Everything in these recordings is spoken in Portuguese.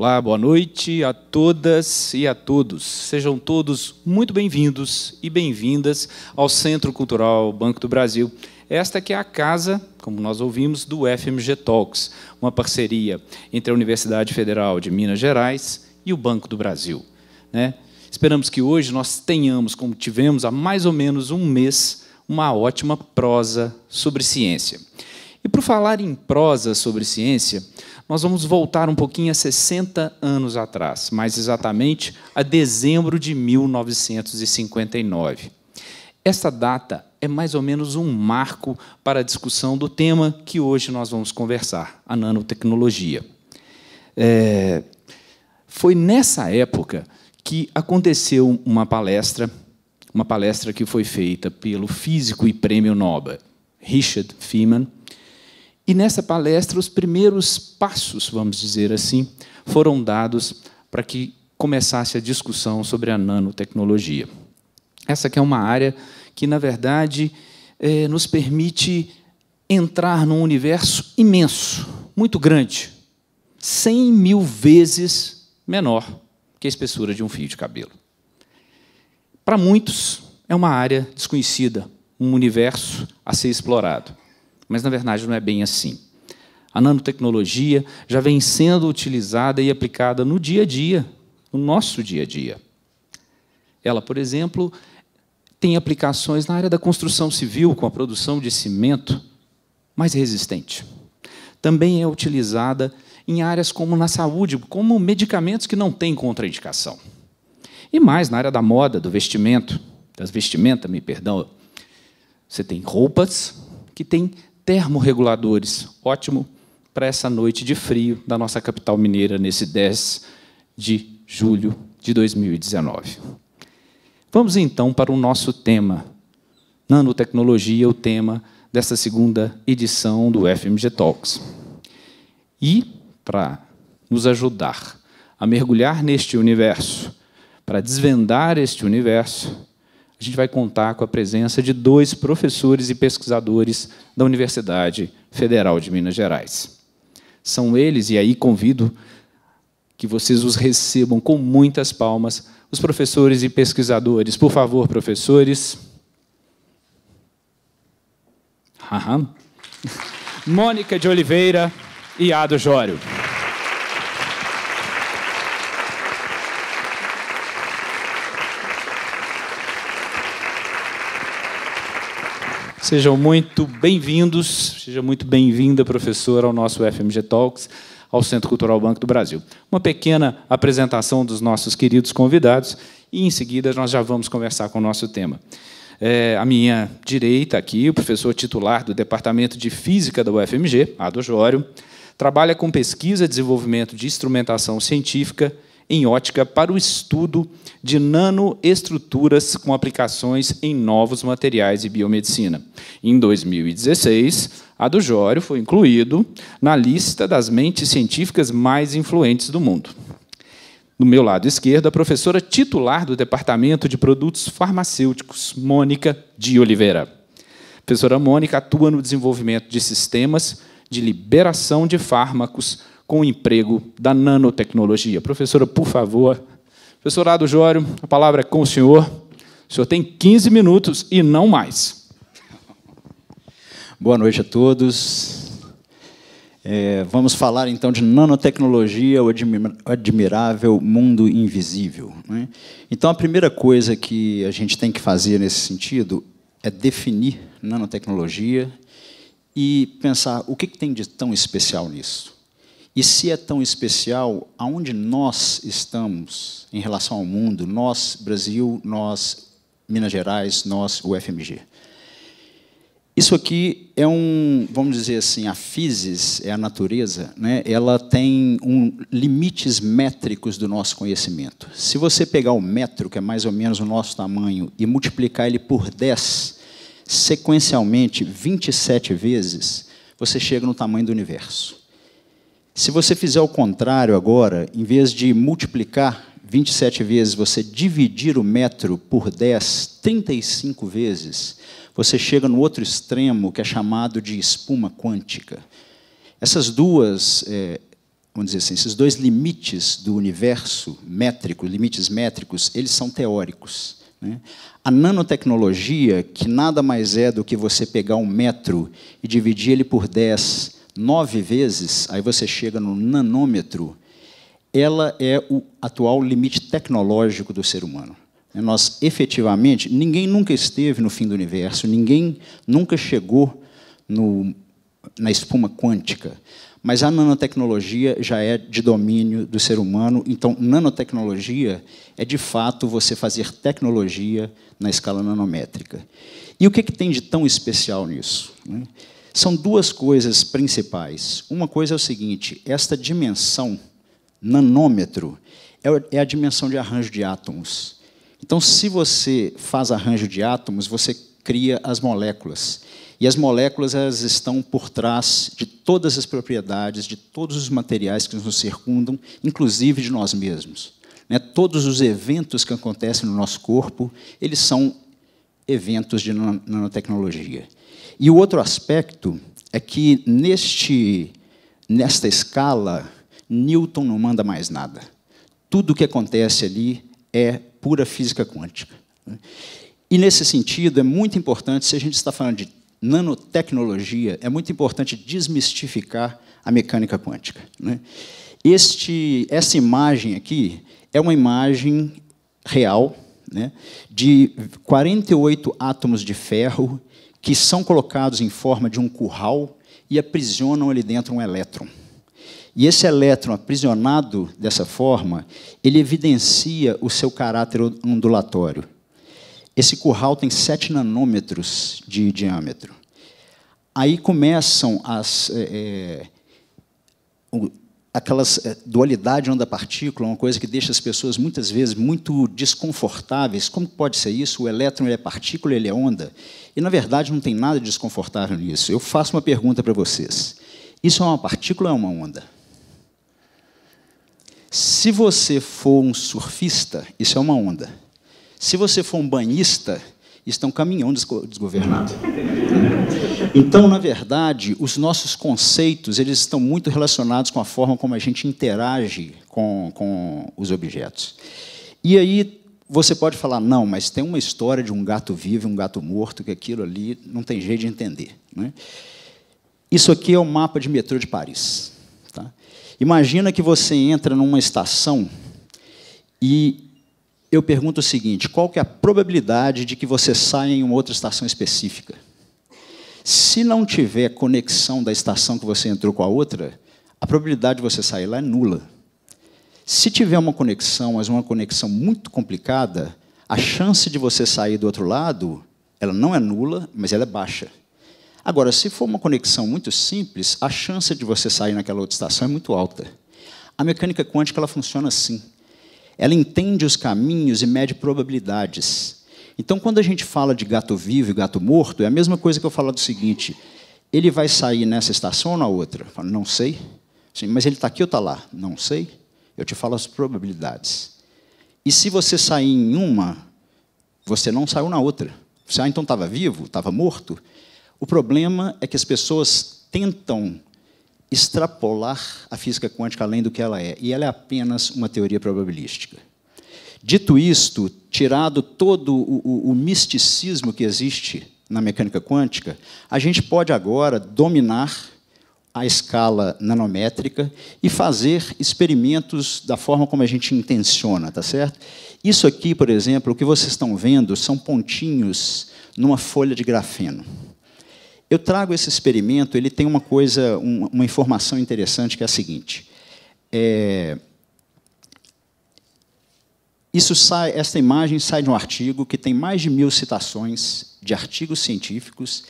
Olá, boa noite a todas e a todos. Sejam todos muito bem-vindos e bem-vindas ao Centro Cultural Banco do Brasil. Esta que é a casa, como nós ouvimos, do FMG Talks, uma parceria entre a Universidade Federal de Minas Gerais e o Banco do Brasil. Né? Esperamos que hoje nós tenhamos, como tivemos há mais ou menos um mês, uma ótima prosa sobre ciência. E por falar em prosa sobre ciência, nós vamos voltar um pouquinho a 60 anos atrás, mais exatamente a dezembro de 1959. Esta data é mais ou menos um marco para a discussão do tema que hoje nós vamos conversar, a nanotecnologia. É, foi nessa época que aconteceu uma palestra, uma palestra que foi feita pelo físico e prêmio Nobel Richard Feynman, e nessa palestra, os primeiros passos, vamos dizer assim, foram dados para que começasse a discussão sobre a nanotecnologia. Essa que é uma área que, na verdade, é, nos permite entrar num universo imenso, muito grande, 100 mil vezes menor que a espessura de um fio de cabelo. Para muitos, é uma área desconhecida, um universo a ser explorado. Mas na verdade não é bem assim. A nanotecnologia já vem sendo utilizada e aplicada no dia a dia, no nosso dia a dia. Ela, por exemplo, tem aplicações na área da construção civil, com a produção de cimento mais resistente. Também é utilizada em áreas como na saúde, como medicamentos que não têm contraindicação. E mais na área da moda, do vestimento, das vestimentas, me perdão. Você tem roupas que têm termorreguladores, ótimo para essa noite de frio da nossa capital mineira, nesse 10 de julho de 2019. Vamos então para o nosso tema. Nanotecnologia, o tema desta segunda edição do FMG Talks. E, para nos ajudar a mergulhar neste universo, para desvendar este universo, a gente vai contar com a presença de dois professores e pesquisadores da Universidade Federal de Minas Gerais. São eles, e aí convido que vocês os recebam com muitas palmas, os professores e pesquisadores. Por favor, professores. Aham. Mônica de Oliveira e Ado Jório. Sejam muito bem-vindos, seja muito bem-vinda, professora, ao nosso FMG Talks, ao Centro Cultural Banco do Brasil. Uma pequena apresentação dos nossos queridos convidados e, em seguida, nós já vamos conversar com o nosso tema. É, à minha direita aqui, o professor titular do Departamento de Física da UFMG, Ado Jório, trabalha com pesquisa e desenvolvimento de instrumentação científica em ótica para o estudo de nanoestruturas com aplicações em novos materiais e biomedicina. Em 2016, a do Jório foi incluído na lista das mentes científicas mais influentes do mundo. No meu lado esquerdo, a professora titular do Departamento de Produtos Farmacêuticos, Mônica de Oliveira. A professora Mônica atua no desenvolvimento de sistemas de liberação de fármacos com o emprego da nanotecnologia. Professora, por favor. Professorado Jório, a palavra é com o senhor. O senhor tem 15 minutos e não mais. Boa noite a todos. É, vamos falar então de nanotecnologia, o admirável mundo invisível. Né? Então, a primeira coisa que a gente tem que fazer nesse sentido é definir nanotecnologia e pensar o que tem de tão especial nisso. E se é tão especial, aonde nós estamos em relação ao mundo, nós, Brasil, nós, Minas Gerais, nós, UFMG. Isso aqui é um, vamos dizer assim, a física é a natureza, né? ela tem um, limites métricos do nosso conhecimento. Se você pegar o metro, que é mais ou menos o nosso tamanho, e multiplicar ele por 10, sequencialmente, 27 vezes, você chega no tamanho do universo. Se você fizer o contrário agora, em vez de multiplicar 27 vezes, você dividir o metro por 10, 35 vezes, você chega no outro extremo que é chamado de espuma quântica. Essas duas, é, vamos dizer assim, esses dois limites do universo métrico, limites métricos, eles são teóricos. Né? A nanotecnologia, que nada mais é do que você pegar um metro e dividir ele por 10, nove vezes, aí você chega no nanômetro, ela é o atual limite tecnológico do ser humano. É, nós, efetivamente, ninguém nunca esteve no fim do universo, ninguém nunca chegou no, na espuma quântica. Mas a nanotecnologia já é de domínio do ser humano, então, nanotecnologia é de fato você fazer tecnologia na escala nanométrica. E o que, é que tem de tão especial nisso? Né? São duas coisas principais. Uma coisa é o seguinte: esta dimensão, nanômetro, é, é a dimensão de arranjo de átomos. Então, se você faz arranjo de átomos, você cria as moléculas. E as moléculas elas estão por trás de todas as propriedades, de todos os materiais que nos circundam, inclusive de nós mesmos. Né? Todos os eventos que acontecem no nosso corpo, eles são eventos de nanotecnologia. E o outro aspecto é que neste, nesta escala, Newton não manda mais nada. Tudo o que acontece ali é pura física quântica. E nesse sentido, é muito importante, se a gente está falando de nanotecnologia, é muito importante desmistificar a mecânica quântica. Né? Este, essa imagem aqui é uma imagem real né, de 48 átomos de ferro que são colocados em forma de um curral e aprisionam ali dentro um elétron. E esse elétron aprisionado dessa forma, ele evidencia o seu caráter ondulatório. Esse curral tem 7 nanômetros de diâmetro. Aí começam as, é, aquela eh, dualidade onda-partícula, uma coisa que deixa as pessoas muitas vezes muito desconfortáveis. Como pode ser isso? O elétron ele é partícula, ele é onda. E na verdade não tem nada desconfortável nisso. Eu faço uma pergunta para vocês: isso é uma partícula ou é uma onda? Se você for um surfista, isso é uma onda. Se você for um banhista, isso é um caminhão desgovernado. Então, na verdade, os nossos conceitos eles estão muito relacionados com a forma como a gente interage com, com os objetos. E aí você pode falar, não, mas tem uma história de um gato vivo e um gato morto, que aquilo ali não tem jeito de entender. Né? Isso aqui é o mapa de metrô de Paris. Tá? Imagina que você entra numa estação e eu pergunto o seguinte: qual que é a probabilidade de que você saia em uma outra estação específica? Se não tiver conexão da estação que você entrou com a outra, a probabilidade de você sair lá é nula. Se tiver uma conexão, mas uma conexão muito complicada, a chance de você sair do outro lado, ela não é nula, mas ela é baixa. Agora, se for uma conexão muito simples, a chance de você sair naquela outra estação é muito alta. A mecânica quântica ela funciona assim. Ela entende os caminhos e mede probabilidades. Então, quando a gente fala de gato vivo e gato morto, é a mesma coisa que eu falar do seguinte: ele vai sair nessa estação ou na outra? Eu falo, não sei. Sim, mas ele está aqui ou está lá? Não sei. Eu te falo as probabilidades. E se você sair em uma, você não saiu na outra. Você, ah, então estava vivo, estava morto? O problema é que as pessoas tentam extrapolar a física quântica além do que ela é, e ela é apenas uma teoria probabilística. Dito isto, tirado todo o, o, o misticismo que existe na mecânica quântica, a gente pode agora dominar a escala nanométrica e fazer experimentos da forma como a gente intenciona, tá certo? Isso aqui, por exemplo, o que vocês estão vendo são pontinhos numa folha de grafeno. Eu trago esse experimento, ele tem uma coisa, uma informação interessante que é a seguinte. É, isso sai, esta imagem sai de um artigo que tem mais de mil citações de artigos científicos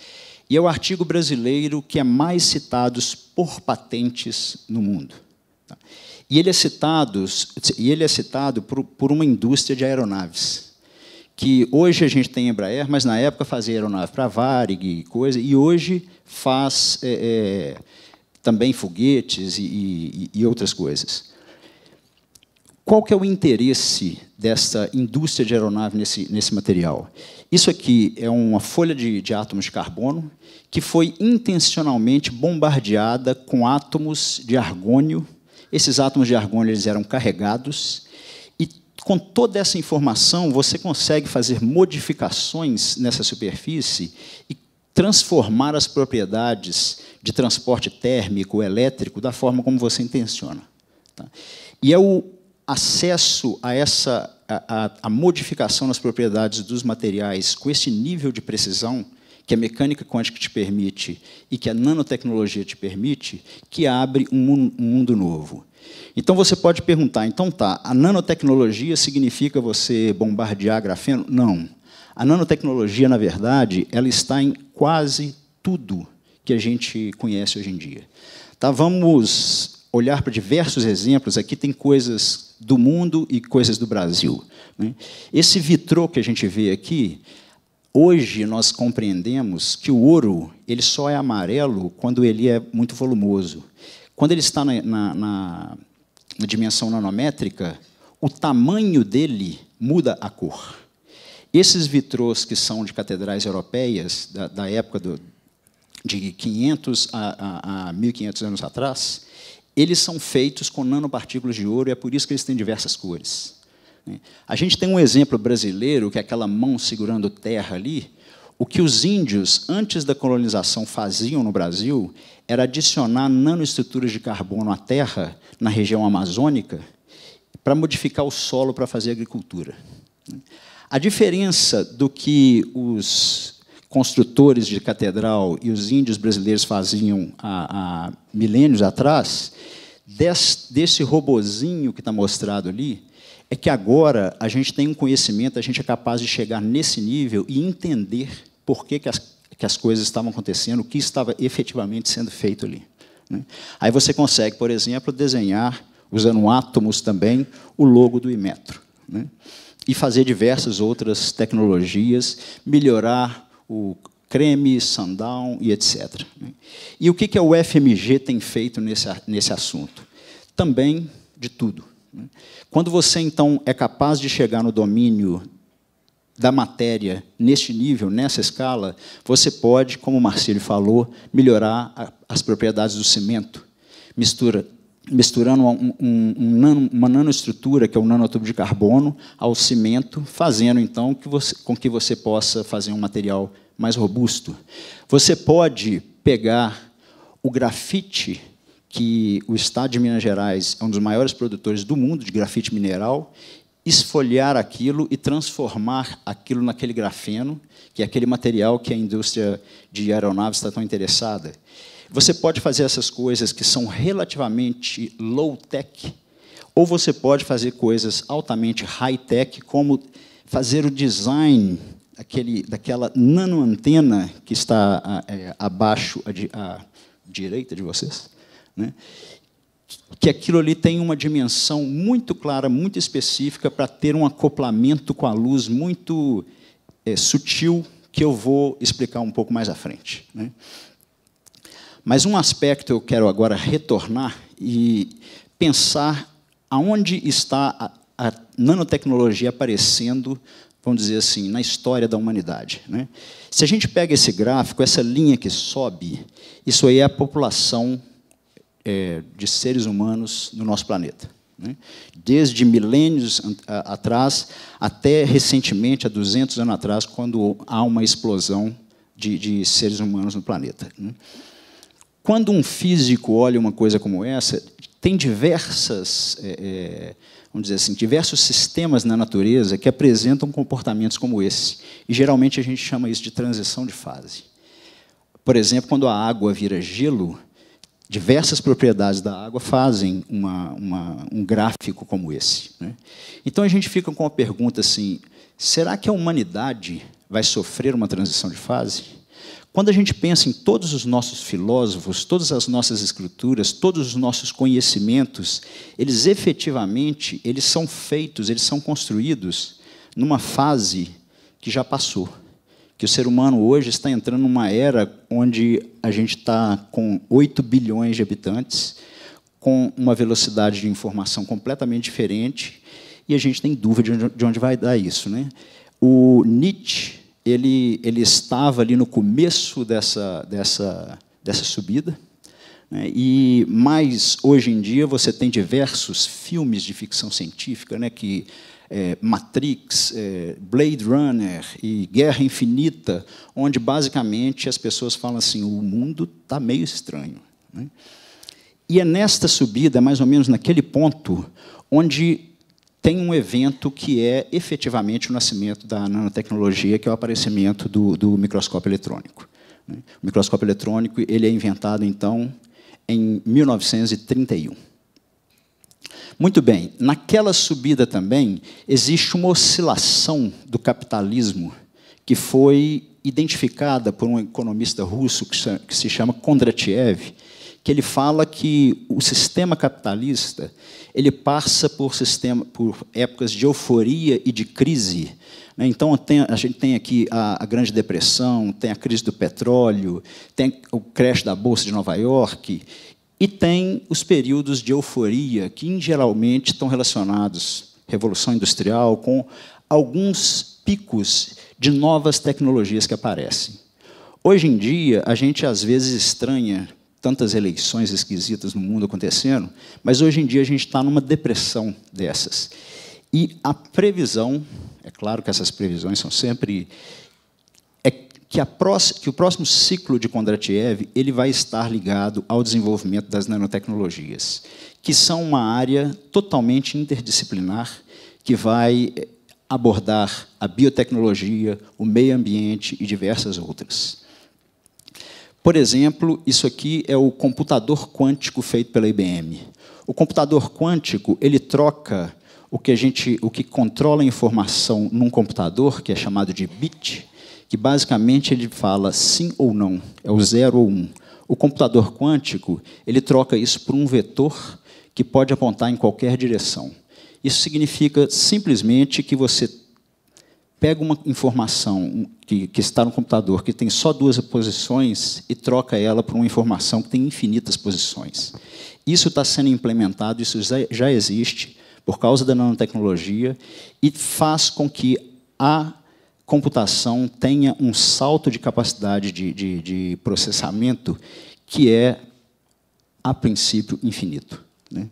e é o artigo brasileiro que é mais citado por patentes no mundo. Tá? E ele é citado, e ele é citado por, por uma indústria de aeronaves, que hoje a gente tem Embraer, mas na época fazia aeronave para Varig e coisa, e hoje faz é, é, também foguetes e, e, e outras coisas. Qual que é o interesse dessa indústria de aeronave nesse, nesse material. Isso aqui é uma folha de, de átomos de carbono que foi intencionalmente bombardeada com átomos de argônio. Esses átomos de argônio eles eram carregados e com toda essa informação você consegue fazer modificações nessa superfície e transformar as propriedades de transporte térmico, elétrico, da forma como você intenciona. Tá? E é o acesso a essa a, a, a modificação nas propriedades dos materiais com esse nível de precisão que a mecânica quântica te permite e que a nanotecnologia te permite, que abre um, um mundo novo. Então você pode perguntar, então tá, a nanotecnologia significa você bombardear grafeno? Não. A nanotecnologia, na verdade, ela está em quase tudo que a gente conhece hoje em dia. Tá, vamos olhar para diversos exemplos. Aqui tem coisas do mundo e coisas do Brasil. Né? Esse vitrô que a gente vê aqui, hoje nós compreendemos que o ouro ele só é amarelo quando ele é muito volumoso. Quando ele está na, na, na, na dimensão nanométrica, o tamanho dele muda a cor. Esses vitrôs que são de catedrais europeias, da, da época do, de 500 a, a, a 1500 anos atrás, eles são feitos com nanopartículas de ouro e é por isso que eles têm diversas cores. Né? A gente tem um exemplo brasileiro, que é aquela mão segurando terra ali. O que os índios, antes da colonização, faziam no Brasil era adicionar nanoestruturas de carbono à terra, na região amazônica, para modificar o solo para fazer agricultura. Né? A diferença do que os construtores de catedral e os índios brasileiros faziam há, há milênios atrás desse, desse robozinho que está mostrado ali, é que agora a gente tem um conhecimento, a gente é capaz de chegar nesse nível e entender por que, que, as, que as coisas estavam acontecendo, o que estava efetivamente sendo feito ali. Né? Aí você consegue, por exemplo, desenhar, usando átomos também, o logo do Imetro. Né? E fazer diversas outras tecnologias, melhorar o, creme, sundown e etc. E o que, que a UFMG tem feito nesse, nesse assunto? Também de tudo. Quando você, então, é capaz de chegar no domínio da matéria neste nível, nessa escala, você pode, como o Marcelo falou, melhorar as propriedades do cimento. Mistura, misturando um, um, um nano, uma nanoestrutura, que é o um nanotubo de carbono, ao cimento, fazendo, então, que você, com que você possa fazer um material mais robusto. Você pode pegar o grafite, que o Estado de Minas Gerais é um dos maiores produtores do mundo de grafite mineral, esfoliar aquilo e transformar aquilo naquele grafeno, que é aquele material que a indústria de aeronaves está tão interessada. Você pode fazer essas coisas que são relativamente low-tech, ou você pode fazer coisas altamente high-tech, como fazer o design daquele, daquela nanoantena que está é, abaixo à, à, direita de vocês, né? que aquilo ali tem uma dimensão muito clara, muito específica, para ter um acoplamento com a luz muito é, sutil, que eu vou explicar um pouco mais à frente. Né? Mas um aspecto eu quero agora retornar e pensar aonde está a, a nanotecnologia aparecendo vamos dizer assim, na história da humanidade. Né? Se a gente pega esse gráfico, essa linha que sobe, isso aí é a população é, de seres humanos no nosso planeta. Né? Desde milênios atrás até recentemente, há 200 anos atrás, quando há uma explosão de, de seres humanos no planeta. Né? Quando um físico olha uma coisa como essa, tem diversas é, é, vamos dizer assim, diversos sistemas na natureza que apresentam comportamentos como esse. E geralmente a gente chama isso de transição de fase. Por exemplo, quando a água vira gelo, diversas propriedades da água fazem uma, uma, um gráfico como esse. Né? Então a gente fica com a pergunta assim: será que a humanidade vai sofrer uma transição de fase? Quando a gente pensa em todos os nossos filósofos, todas as nossas escrituras, todos os nossos conhecimentos, eles efetivamente, eles são feitos, eles são construídos numa fase que já passou. Que o ser humano hoje está entrando numa era onde a gente está com 8 bilhões de habitantes, com uma velocidade de informação completamente diferente, e a gente tem dúvida de onde vai dar isso. Né? O Nietzsche, ele, ele estava ali no começo dessa, dessa, dessa subida. Né? E mais hoje em dia você tem diversos filmes de ficção científica, né? que é, Matrix, é, Blade Runner e Guerra Infinita, onde basicamente as pessoas falam assim: o mundo está meio estranho. Né? E é nesta subida, mais ou menos naquele ponto, onde tem um evento que é efetivamente o nascimento da nanotecnologia, que é o aparecimento do, do microscópio eletrônico. Né? O microscópio eletrônico ele é inventado, então, em 1931. Muito bem, naquela subida também existe uma oscilação do capitalismo que foi identificada por um economista russo que se chama Kondratiev, que ele fala que o sistema capitalista ele passa por, sistema, por épocas de euforia e de crise. Né? Então, a gente tem aqui a, a, Grande Depressão, tem a crise do petróleo, tem o crash da Bolsa de Nova York, e tem os períodos de euforia, que geralmente estão relacionados Revolução Industrial, com alguns picos de novas tecnologias que aparecem. Hoje em dia, a gente às vezes estranha tantas eleições esquisitas no mundo acontecendo, mas hoje em dia a gente está numa depressão dessas. E a previsão, é claro que essas previsões são sempre é que, próxima, que o próximo ciclo de Kondratiev ele vai estar ligado ao desenvolvimento das nanotecnologias, que são uma área totalmente interdisciplinar que vai abordar a biotecnologia, o meio ambiente e diversas outras. Por exemplo, isso aqui é o computador quântico feito pela IBM. O computador quântico, ele troca o que a gente, o que controla a informação num computador, que é chamado de bit, que basicamente ele fala sim ou não, é o zero ou um. O computador quântico, ele troca isso por um vetor que pode apontar em qualquer direção. Isso significa simplesmente que você pega uma informação que, que, está no computador, que tem só duas posições, e troca ela por uma informação que tem infinitas posições. Isso está sendo implementado, isso já existe, por causa da nanotecnologia, e faz com que a computação tenha um salto de capacidade de, de, de processamento que é, a princípio, infinito. Né?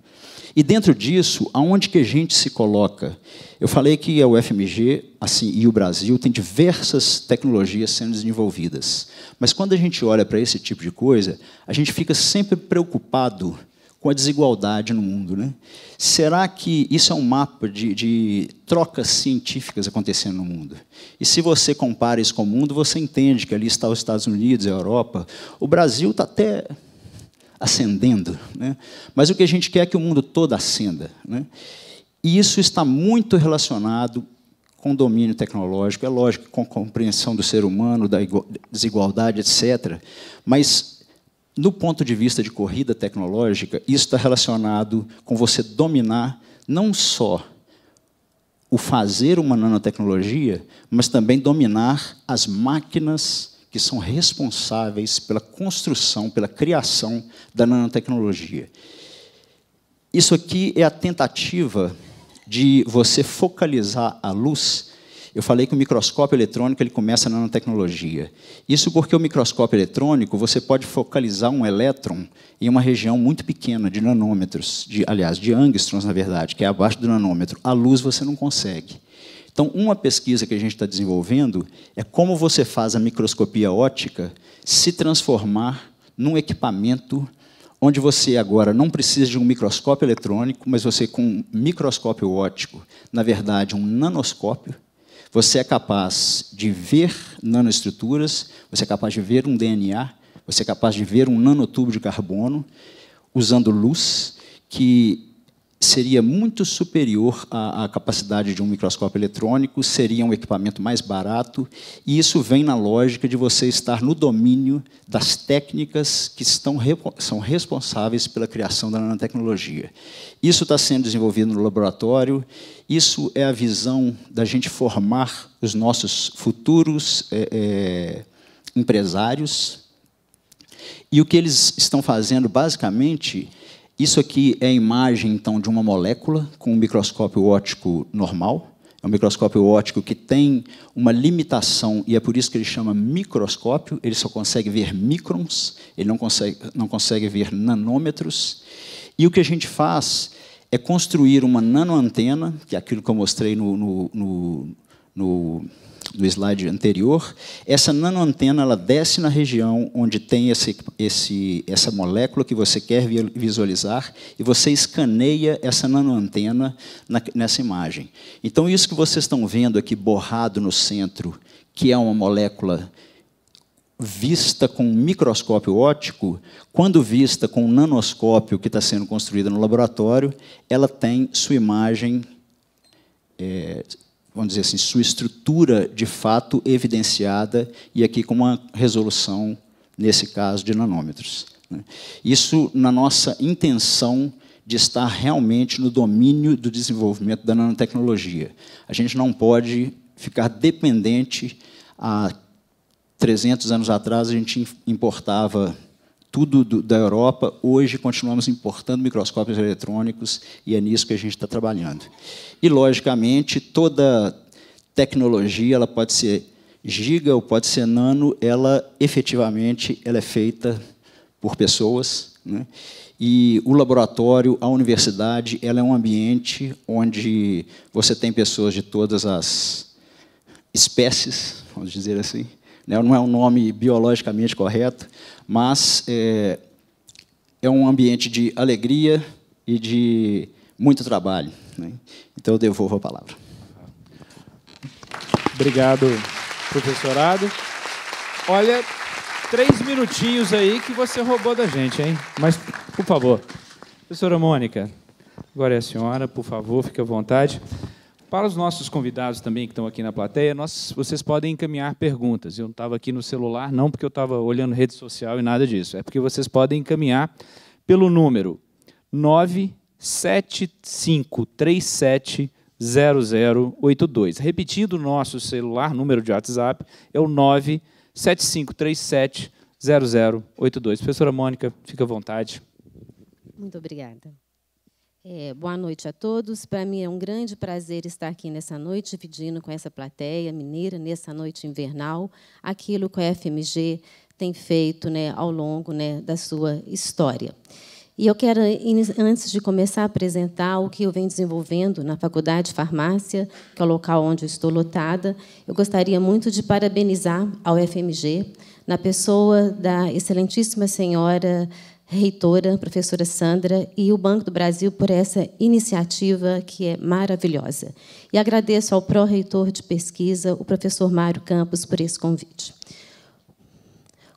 E dentro disso, aonde que a gente se coloca? Eu falei que a UFMG assim, e o Brasil tem diversas tecnologias sendo desenvolvidas. Mas quando a gente olha para esse tipo de coisa, a gente fica sempre preocupado com a desigualdade no mundo. Né? Será que isso é um mapa de, de, trocas científicas acontecendo no mundo? E se você compara isso com o mundo, você entende que ali está os Estados Unidos, a Europa. O Brasil está até acendendo. Né? Mas o que a gente quer é que o mundo todo acenda. Né? E isso está muito relacionado com domínio tecnológico, é lógico, com compreensão do ser humano, da desigualdade, etc. Mas, no ponto de vista de corrida tecnológica, isso está relacionado com você dominar não só o fazer uma nanotecnologia, mas também dominar as máquinas que são responsáveis pela construção, pela criação da nanotecnologia. Isso aqui é a tentativa de você focalizar a luz. Eu falei que o microscópio eletrônico ele começa na nanotecnologia. Isso porque o microscópio eletrônico você pode focalizar um elétron em uma região muito pequena de nanômetros, de, aliás, de angstroms na verdade, que é abaixo do nanômetro. A luz você não consegue. Então, uma pesquisa que a gente está desenvolvendo é como você faz a microscopia ótica se transformar num equipamento onde você agora não precisa de um microscópio eletrônico, mas você com um microscópio óptico, na verdade um nanoscópio, você é capaz de ver nanoestruturas, você é capaz de ver um DNA, você é capaz de ver um nanotubo de carbono usando luz que seria muito superior à, à, capacidade de um microscópio eletrônico, seria um equipamento mais barato, e isso vem na lógica de você estar no domínio das técnicas que estão, são responsáveis pela criação da nanotecnologia. Isso está sendo desenvolvido no laboratório, isso é a visão da gente formar os nossos futuros é, é, empresários, e o que eles estão fazendo, basicamente, isso aqui é a imagem, então, de uma molécula com um microscópio óptico normal. É um microscópio óptico que tem uma limitação, e é por isso que ele chama microscópio. Ele só consegue ver microns, ele não consegue, não consegue ver nanômetros. E o que a gente faz é construir uma nanoantena, que é aquilo que eu mostrei no, no, no, no do slide anterior, essa nanoantena ela desce na região onde tem esse, esse, essa molécula que você quer visualizar e você escaneia essa nanoantena na, nessa imagem. Então, isso que vocês estão vendo aqui borrado no centro, que é uma molécula vista com um microscópio óptico, quando vista com um nanoscópio que está sendo construída no laboratório, ela tem sua imagem é, vamos dizer assim, sua estrutura de fato evidenciada, e aqui com uma resolução, nesse caso, de nanômetros. Né? Isso na nossa intenção de estar realmente no domínio do desenvolvimento da nanotecnologia. A gente não pode ficar dependente. Há 300 anos atrás, a gente importava tudo do, da Europa. Hoje continuamos importando microscópios eletrônicos e é nisso que a gente está trabalhando. E, logicamente, toda tecnologia ela pode ser giga ou pode ser nano, ela efetivamente ela é feita por pessoas. Né? E o laboratório, a universidade, ela é um ambiente onde você tem pessoas de todas as espécies, vamos dizer assim. Né? Não é um nome biologicamente correto, mas é, é um ambiente de alegria e de muito trabalho. Né? Então, eu devolvo a palavra. Obrigado, professorado. Olha, três minutinhos aí que você roubou da gente, hein? Mas, por favor, professora Mônica, agora é a senhora, por favor, fique à vontade. Para os nossos convidados também que estão aqui na plateia, nós, vocês podem encaminhar perguntas. Eu não estava aqui no celular, não porque eu estava olhando rede social e nada disso. É porque vocês podem encaminhar pelo número 975370082. Repetindo o nosso celular, número de WhatsApp, é o 975370082. Professora Mônica, fica à vontade. Muito obrigada. É, boa noite a todos. Para mim é um grande prazer estar aqui nessa noite, dividindo com essa plateia mineira, nessa noite invernal, aquilo que a FMG tem feito né, ao longo né, da sua história. E eu quero, antes de começar a apresentar o que eu venho desenvolvendo na Faculdade de Farmácia, que é o local onde eu estou lotada, eu gostaria muito de parabenizar ao FMG, na pessoa da excelentíssima senhora reitora, professora Sandra, e o Banco do Brasil por essa iniciativa que é maravilhosa. E agradeço ao pró-reitor de pesquisa, o professor Mário Campos, por esse convite.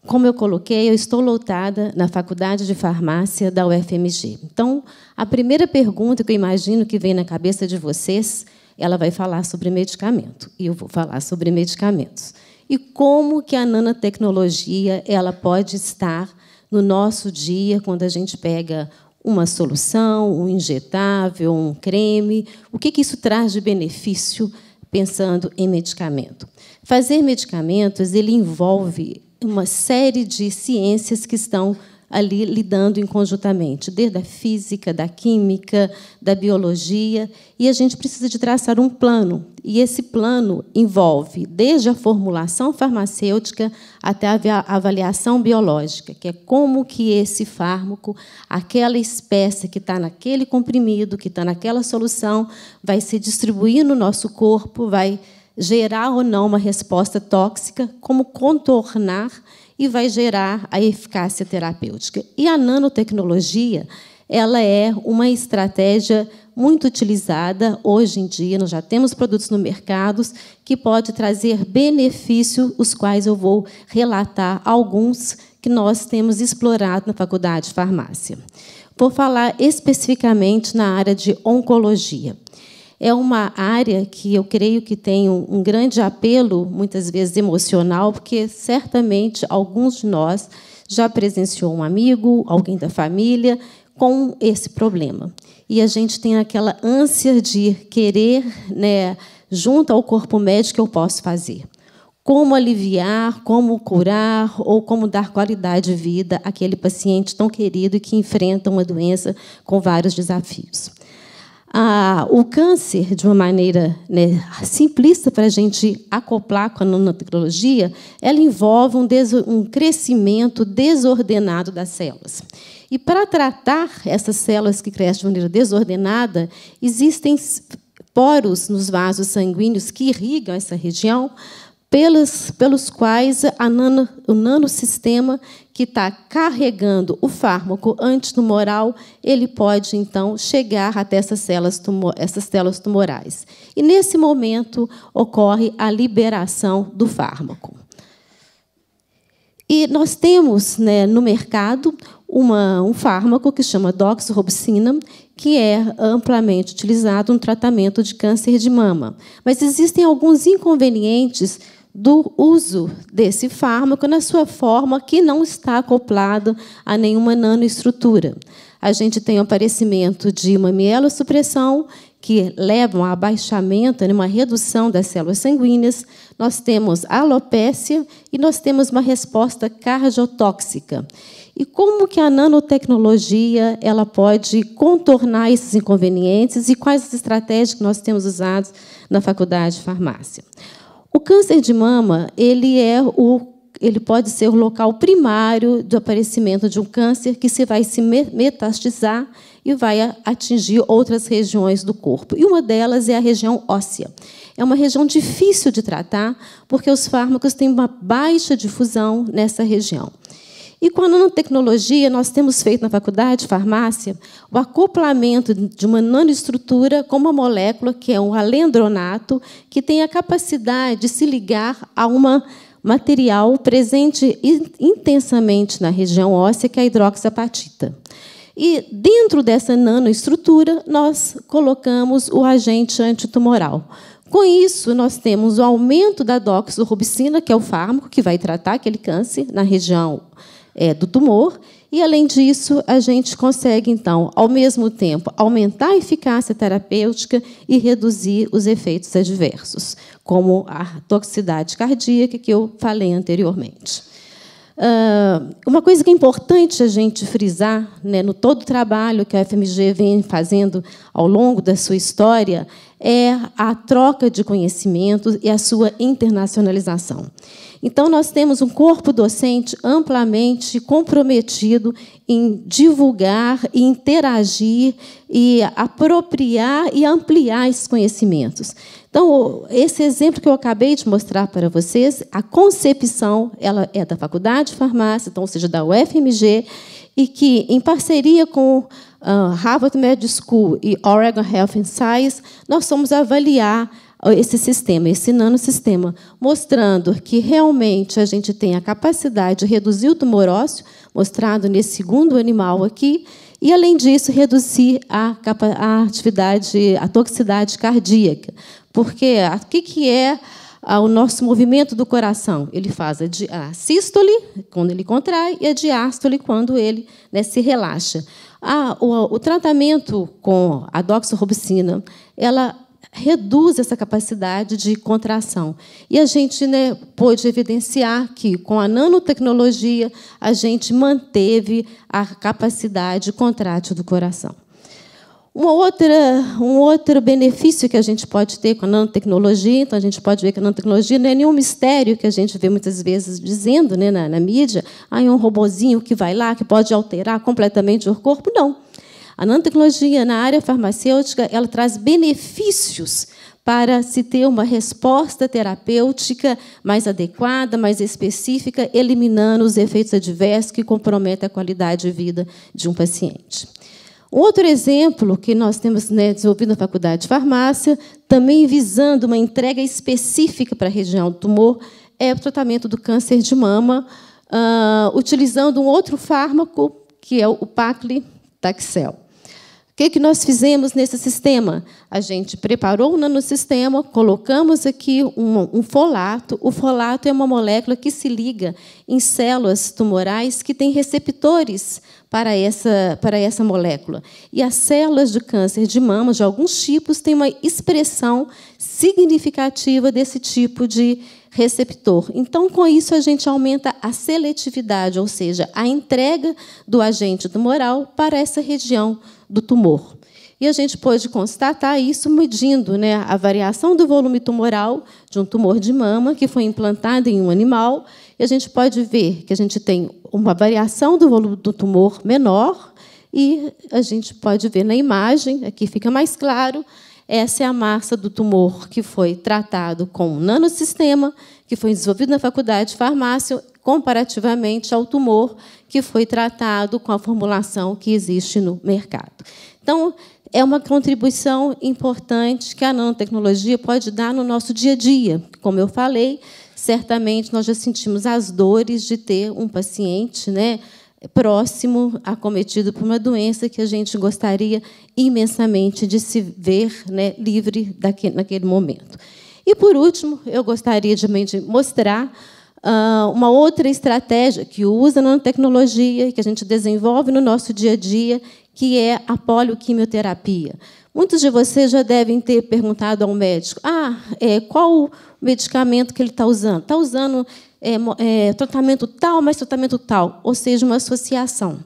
Como eu coloquei, eu estou lotada na Faculdade de Farmácia da UFMG. Então, a primeira pergunta que eu imagino que vem na cabeça de vocês, ela vai falar sobre medicamento, e eu vou falar sobre medicamentos. E como que a nanotecnologia ela pode estar no nosso dia, quando a gente pega uma solução, um injetável, um creme, o que, que isso traz de benefício pensando em medicamento? Fazer medicamentos ele envolve uma série de ciências que estão ali lidando conjuntamente, desde a física, da química, da biologia, e a gente precisa de traçar um plano. E esse plano envolve desde a formulação farmacêutica até a avaliação biológica, que é como que esse fármaco, aquela espécie que está naquele comprimido, que está naquela solução, vai se distribuir no nosso corpo, vai gerar ou não uma resposta tóxica, como contornar e vai gerar a eficácia terapêutica. E a nanotecnologia, ela é uma estratégia muito utilizada hoje em dia. Nós já temos produtos no mercado que pode trazer benefício, os quais eu vou relatar alguns que nós temos explorado na Faculdade de Farmácia. Vou falar especificamente na área de oncologia. É uma área que eu creio que tem um grande apelo, muitas vezes emocional, porque certamente alguns de nós já presenciou um amigo, alguém da família com esse problema. E a gente tem aquela ânsia de querer, né, junto ao corpo médico, que eu posso fazer. Como aliviar, como curar ou como dar qualidade de vida àquele paciente tão querido que enfrenta uma doença com vários desafios ah, o câncer de uma maneira né, simplista para a gente acoplar com a nanotecnologia, ela envolve um, um crescimento desordenado das células. E para tratar essas células que crescem de maneira desordenada, existem poros nos vasos sanguíneos que irrigam essa região, pelos pelos quais a nano, o nanosistema que está carregando o fármaco antitumoral, ele pode, então, chegar até essas células, tumor, essas células tumorais. E, nesse momento, ocorre a liberação do fármaco. E nós temos né, no mercado uma, um fármaco que chama doxorubicina, que é amplamente utilizado no tratamento de câncer de mama. Mas existem alguns inconvenientes do uso desse fármaco na sua forma que não está acoplado a nenhuma nanoestrutura. A gente tem o aparecimento de uma mielossupressão, que levam a abaixamento, né, uma redução das células sanguíneas, nós temos alopécia e nós temos uma resposta cardiotóxica. E como que a nanotecnologia ela pode contornar esses inconvenientes e quais as estratégias que nós temos usados na faculdade de farmácia? O câncer de mama, ele é o ele pode ser o local primário do aparecimento de um câncer que se vai se metastizar e vai atingir outras regiões do corpo. E uma delas é a região óssea. É uma região difícil de tratar, porque os fármacos têm uma baixa difusão nessa região. E com a nanotecnologia, nós temos feito na faculdade de farmácia o acoplamento de uma nanoestrutura com uma molécula, que é um alendronato, que tem a capacidade de se ligar a um material presente intensamente na região óssea, que é a hidroxapatita. E dentro dessa nanoestrutura, nós colocamos o agente antitumoral. Com isso, nós temos o aumento da doxorubicina, que é o fármaco que vai tratar aquele câncer na região óssea é, do tumor. E, além disso, a gente consegue, então, ao mesmo tempo, aumentar a eficácia terapêutica e reduzir os efeitos adversos, como a toxicidade cardíaca, que eu falei anteriormente. Ah, uma coisa que é importante a gente frisar né, no todo o trabalho que a FMG vem fazendo ao longo da sua história é a troca de conhecimentos e a sua internacionalização. Então, nós temos um corpo docente amplamente comprometido em divulgar, interagir, e apropriar e ampliar esses conhecimentos. Então, esse exemplo que eu acabei de mostrar para vocês, a concepção ela é da Faculdade de Farmácia, então, ou seja, da UFMG, e que, em parceria com uh, Harvard Med School e Oregon Health and Science, nós fomos avaliar ah, esse sistema, esse nanosistema, mostrando que realmente a gente tem a capacidade de reduzir o tumor ósseo, mostrado nesse segundo animal aqui, e, além disso, reduzir a, a atividade, a toxicidade cardíaca. Porque ah, o que, que é o nosso movimento do coração? Ele faz a, sístole, quando ele contrai, e a diástole, quando ele né, se relaxa. Ah, o, o, tratamento com a doxorubicina, ela reduz essa capacidade de contração. E a gente né, pôde evidenciar que, com a nanotecnologia, a gente manteve a capacidade contrátil do coração. Uma outra, um outro benefício que a gente pode ter com a nanotecnologia, então a gente pode ver que a nanotecnologia não é nenhum mistério que a gente vê muitas vezes dizendo né, na, na mídia, ah, é um robozinho que vai lá, que pode alterar completamente o corpo. Não. A nanotecnologia na área farmacêutica ela traz benefícios para se ter uma resposta terapêutica mais adequada, mais específica, eliminando os efeitos adversos que comprometem a qualidade de vida de um paciente. Outro exemplo que nós temos né, desenvolvido na Faculdade de Farmácia, também visando uma entrega específica para a região do tumor, é o tratamento do câncer de mama, uh, utilizando um outro fármaco, que é o Paclitaxel que, que nós fizemos nesse sistema? A gente preparou o nanosistema, colocamos aqui um, um folato. O folato é uma molécula que se liga em células tumorais que têm receptores para essa, para essa molécula. E as células de câncer de mama, de alguns tipos, têm uma expressão significativa desse tipo de receptor. Então, com isso, a gente aumenta a seletividade, ou seja, a entrega do agente tumoral para essa região do tumor. E a gente pôde constatar isso medindo né, a variação do volume tumoral de um tumor de mama que foi implantado em um animal. E a gente pode ver que a gente tem uma variação do volume do tumor menor, e a gente pode ver na imagem, aqui fica mais claro, essa é a massa do tumor que foi tratado com um nanosistema, que foi desenvolvido na Faculdade de Farmácia comparativamente ao tumor que foi tratado com a formulação que existe no mercado. Então, é uma contribuição importante que a nanotecnologia pode dar no nosso dia a dia. Como eu falei, certamente nós já sentimos as dores de ter um paciente, né, próximo, acometido por uma doença que a gente gostaria imensamente de se ver né, livre daquele, naquele momento. E, por último, eu gostaria de mostrar ah, uma outra estratégia que usa nanotecnologia e que a gente desenvolve no nosso dia a dia, que é a polioquimioterapia. Muitos de vocês já devem ter perguntado ao médico: ah, é, qual o medicamento que ele está usando? Está usando é, é, tratamento tal, mas tratamento tal, ou seja, uma associação.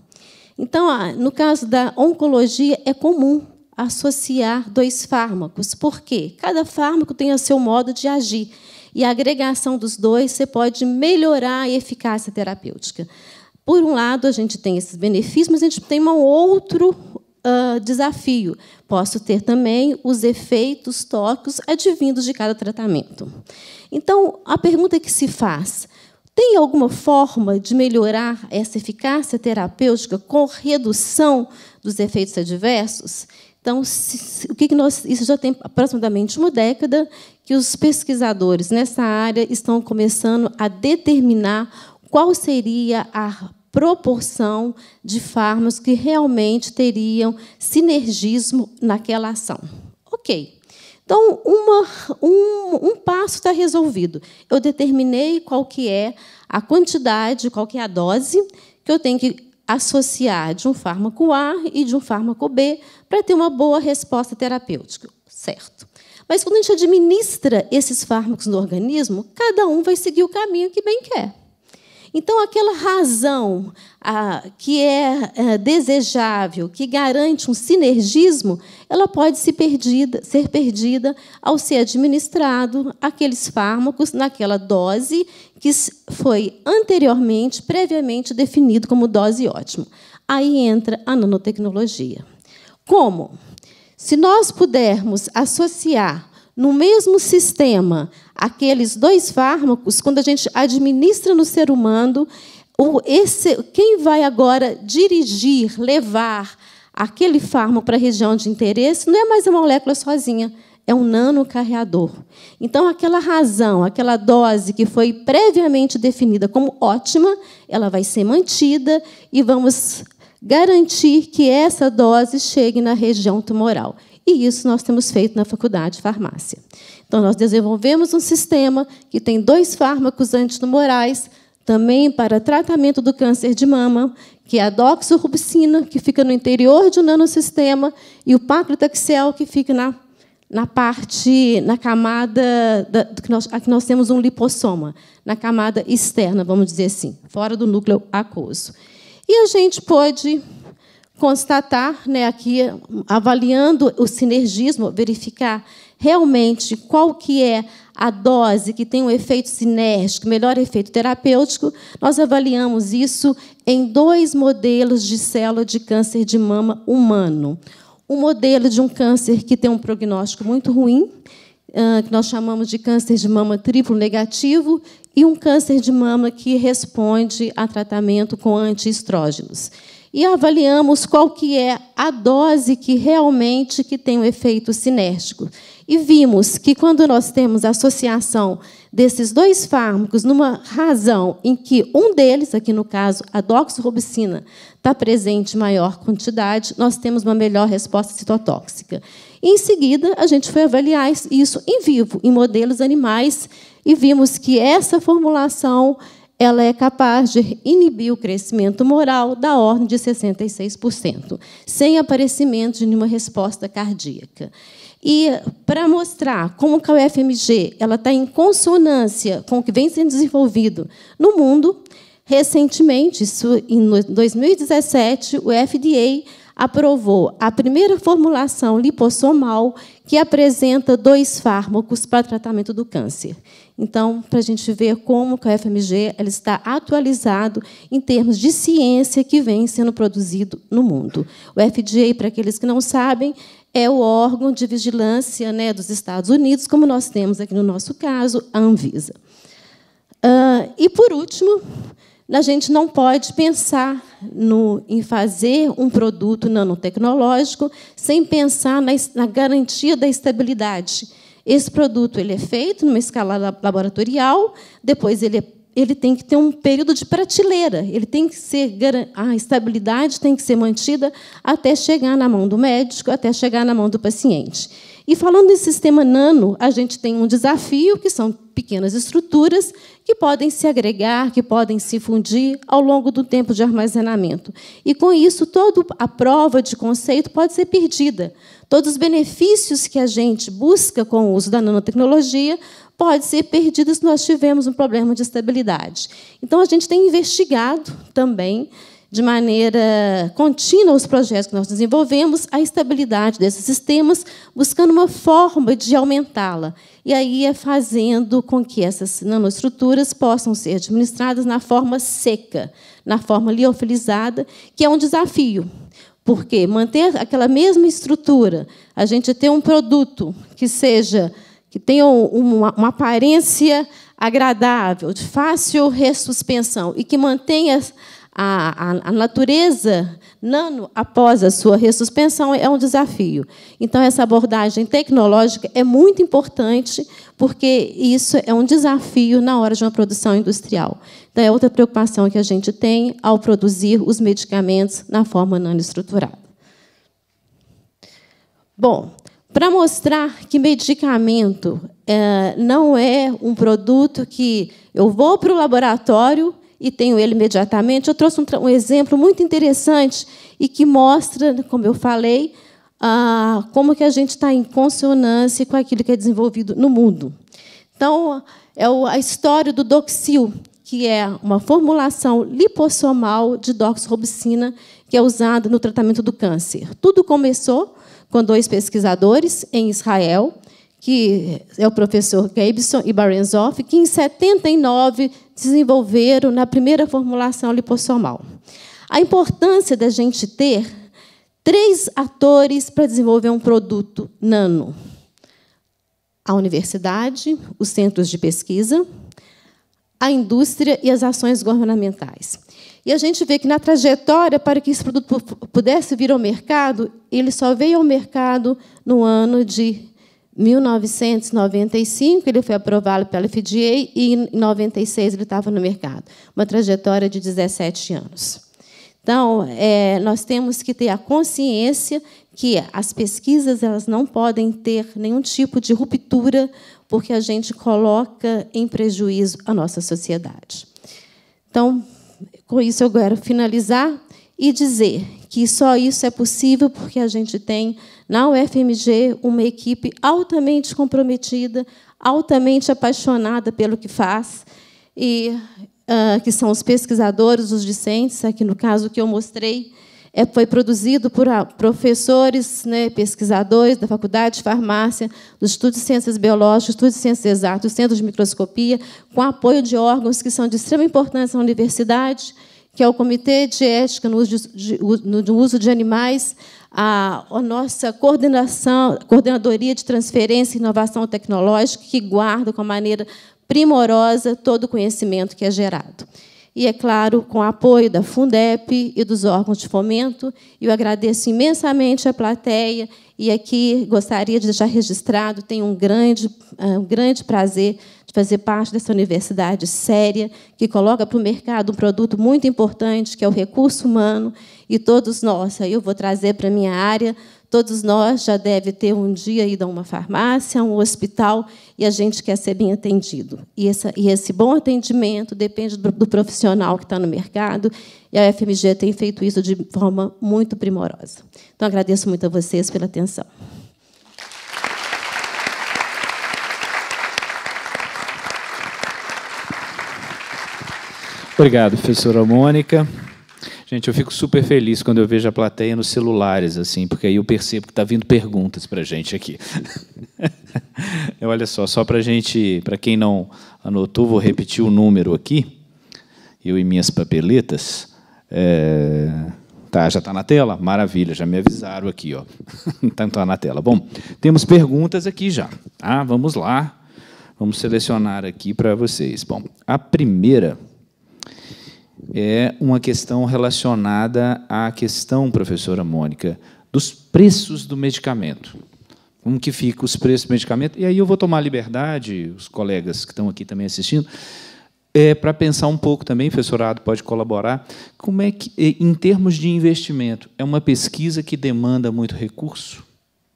Então, ah, no caso da oncologia, é comum associar dois fármacos, por quê cada fármaco tem o seu modo de agir. E a agregação dos dois, você pode melhorar a eficácia terapêutica. Por um lado, a gente tem esses benefícios, mas a gente tem um outro Uh, desafio. Posso ter também os efeitos tóxicos advindos de cada tratamento. Então, a pergunta que se faz: tem alguma forma de melhorar essa eficácia terapêutica com redução dos efeitos adversos? Então, se, o que, que nós, isso já tem aproximadamente uma década que os pesquisadores nessa área estão começando a determinar qual seria a proporção de fármacos que realmente teriam sinergismo naquela ação. Ok. Então, uma, um, um, passo está resolvido. Eu determinei qual que é a quantidade, qual que é a dose que eu tenho que associar de um fármaco A e de um fármaco B para ter uma boa resposta terapêutica, certo? Mas quando a gente administra esses fármacos no organismo, cada um vai seguir o caminho que bem quer. Então, aquela razão ah, que é, é desejável, que garante um sinergismo, ela pode se perdida, ser perdida ao ser administrado aqueles fármacos naquela dose que foi anteriormente, previamente definido como dose ótima. Aí entra a nanotecnologia. Como? Se nós pudermos associar no mesmo sistema, aqueles dois fármacos, quando a gente administra no ser humano, o, esse, quem vai agora dirigir, levar aquele fármaco para a região de interesse não é mais uma molécula sozinha, é um nanocarreador. Então, aquela razão, aquela dose que foi previamente definida como ótima, ela vai ser mantida e vamos garantir que essa dose chegue na região tumoral. E isso nós temos feito na faculdade de farmácia. Então, nós desenvolvemos um sistema que tem dois fármacos antitumorais, também para tratamento do câncer de mama, que é a doxorubicina, que fica no interior de um nanosistema, e o paclitaxel, que fica na, na parte, na camada, da, que nós, aqui nós temos um lipossoma, na camada externa, vamos dizer assim, fora do núcleo aquoso. E a gente pôde constatar, né, aqui avaliando o sinergismo, verificar realmente qual que é a dose que tem um efeito sinérgico, melhor efeito terapêutico, nós avaliamos isso em dois modelos de célula de câncer de mama humano. Um modelo de um câncer que tem um prognóstico muito ruim, que nós chamamos de câncer de mama triplo negativo, e um câncer de mama que responde a tratamento com antiestrógenos e avaliamos qual que é a dose que realmente que tem um efeito sinérgico. E vimos que quando nós temos a associação desses dois fármacos numa razão em que um deles, aqui no caso a doxorubicina, está presente em maior quantidade, nós temos uma melhor resposta citotóxica. E, em seguida, a gente foi avaliar isso em vivo, em modelos animais, e vimos que essa formulação ela é capaz de inibir o crescimento moral da ordem de 66%, sem aparecimento de nenhuma resposta cardíaca. E para mostrar como que a UFMG ela está em consonância com o que vem sendo desenvolvido no mundo, recentemente, isso em 2017, o FDA aprovou a primeira formulação liposomal que apresenta dois fármacos para tratamento do câncer. Então, para a gente ver como que a FMG ela está atualizado em termos de ciência que vem sendo produzido no mundo. O FDA, para aqueles que não sabem, é o órgão de vigilância né, dos Estados Unidos, como nós temos aqui no nosso caso, a Anvisa. Uh, e, por último, a gente não pode pensar no, em fazer um produto nanotecnológico sem pensar na, na garantia da estabilidade esse produto ele é feito numa escala laboratorial, depois ele, é, ele tem que ter um período de prateleira, ele tem que ser a estabilidade tem que ser mantida até chegar na mão do médico, até chegar na mão do paciente. E falando em sistema nano, a gente tem um desafio que são pequenas estruturas que podem se agregar, que podem se fundir ao longo do tempo de armazenamento. E com isso, toda a prova de conceito pode ser perdida, Todos os benefícios que a gente busca com o uso da nanotecnologia podem ser perdidos se nós tivermos um problema de estabilidade. Então, a gente tem investigado também, de maneira contínua, os projetos que nós desenvolvemos, a estabilidade desses sistemas, buscando uma forma de aumentá-la. E aí é fazendo com que essas nanoestruturas possam ser administradas na forma seca, na forma liofilizada, que é um desafio porque manter aquela mesma estrutura, a gente ter um produto que seja que tenha uma, uma aparência agradável, de fácil ressuspensão e que mantenha a, a, a natureza nano após a sua ressuspensão é um desafio. Então, essa abordagem tecnológica é muito importante, porque isso é um desafio na hora de uma produção industrial. Então, é outra preocupação que a gente tem ao produzir os medicamentos na forma nanoestruturada. Bom, para mostrar que medicamento é, não é um produto que eu vou para o laboratório e tenho ele imediatamente. Eu trouxe um, um exemplo muito interessante e que mostra, né, como eu falei, ah, como que a gente está em consonância com aquilo que é desenvolvido no mundo. Então, é a história do doxil, que é uma formulação lipossomal de doxorubicina que é usada no tratamento do câncer. Tudo começou com dois pesquisadores em Israel, que é o professor Gabson e Barenzoff, que em 79 desenvolveram na primeira formulação lipossomal. A importância da gente ter três atores para desenvolver um produto nano. A universidade, os centros de pesquisa, a indústria e as ações governamentais. E a gente vê que na trajetória para que esse produto pudesse vir ao mercado, ele só veio ao mercado no ano de 1995 ele foi aprovado pela FDA e em 96 ele estava no mercado. Uma trajetória de 17 anos. Então, é, nós temos que ter a consciência que as pesquisas elas não podem ter nenhum tipo de ruptura, porque a gente coloca em prejuízo a nossa sociedade. Então, com isso eu quero finalizar e dizer que só isso é possível porque a gente tem na UFMG, uma equipe altamente comprometida, altamente apaixonada pelo que faz, e uh, que são os pesquisadores, os discentes, aqui no caso que eu mostrei, é, foi produzido por ah, professores, né, pesquisadores da Faculdade de Farmácia, do Instituto de Ciências Biológicas, do Instituto de Ciências Exatas, do Centro de Microscopia, com apoio de órgãos que são de extrema importância na universidade, que é o Comitê de Ética no Uso de, no uso de Animais, a, a nossa coordenação, coordenadoria de transferência e inovação tecnológica, que guarda com maneira primorosa todo o conhecimento que é gerado e, é claro, com o apoio da Fundep e dos órgãos de fomento. Eu agradeço imensamente a plateia e aqui gostaria de deixar registrado, tenho um grande, é, um grande prazer de fazer parte dessa universidade séria, que coloca para o mercado um produto muito importante, que é o recurso humano, e todos nós, aí eu vou trazer para a minha área, Todos nós já deve ter um dia ido a uma farmácia, a um hospital, e a gente quer ser bem atendido. E, essa, e esse bom atendimento depende do, do profissional que está no mercado, e a FMG tem feito isso de forma muito primorosa. Então, agradeço muito a vocês pela atenção. Obrigado, professora Mônica. Gente, eu fico super feliz quando eu vejo a plateia nos celulares, assim, porque aí eu percebo que está vindo perguntas para a gente aqui. Olha só, só para gente, para quem não anotou, vou repetir o número aqui, eu e minhas papeletas. É... Tá, já está na tela? Maravilha, já me avisaram aqui. Ó. então está na tela. Bom, temos perguntas aqui já. Ah, Vamos lá, vamos selecionar aqui para vocês. Bom, a primeira é uma questão relacionada à questão, professora Mônica, dos preços do medicamento. Como que fica os preços do medicamento? E aí eu vou tomar liberdade, os colegas que estão aqui também assistindo, é, para pensar um pouco também, professorado pode colaborar, como é que, em termos de investimento, é uma pesquisa que demanda muito recurso?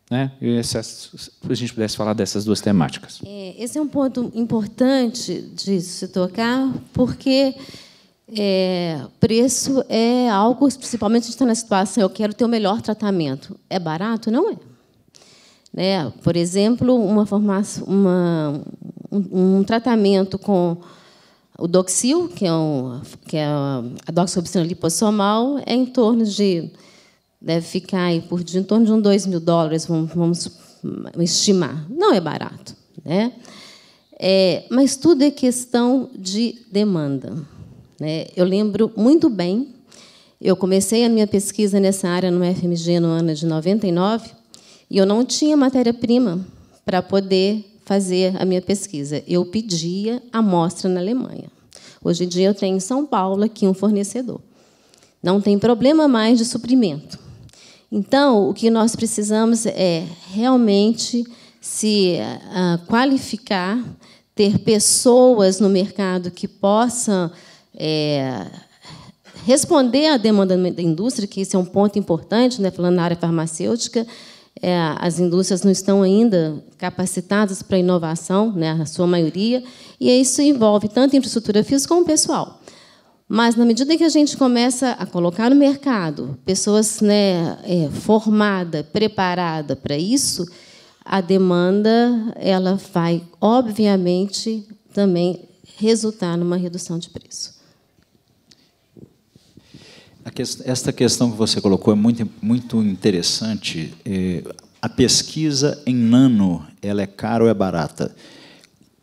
Né? Se a gente pudesse falar dessas duas temáticas. É, esse é um ponto importante de se tocar, porque é, preço é algo, principalmente se está na situação, eu quero ter o melhor tratamento. É barato? Não é. Né? Por exemplo, uma formação, uma, um, um, tratamento com o doxil, que é, um, que é a doxobitina lipossomal, é em torno de, deve ficar aí por em torno de um 2 mil dólares, vamos, vamos estimar. Não é barato. Né? É, mas tudo é questão de demanda. Né? Eu lembro muito bem, eu comecei a minha pesquisa nessa área no FMG no ano de 99 e eu não tinha matéria-prima para poder fazer a minha pesquisa. Eu pedia amostra na Alemanha. Hoje em dia eu tenho em São Paulo aqui um fornecedor. Não tem problema mais de suprimento. Então, o que nós precisamos é realmente se ah, qualificar, ter pessoas no mercado que possam é, responder à demanda da indústria, que esse é um ponto importante, né, falando na área farmacêutica, é, as indústrias não estão ainda capacitadas para inovação, né, a sua maioria, e isso envolve tanto a infraestrutura física como o pessoal. Mas, na medida que a gente começa a colocar no mercado pessoas né, é, formadas, preparadas para isso, a demanda ela vai, obviamente, também resultar numa redução de preço. Esta questão que você colocou é muito, muito interessante. É, a pesquisa em nano, ela é cara ou é barata?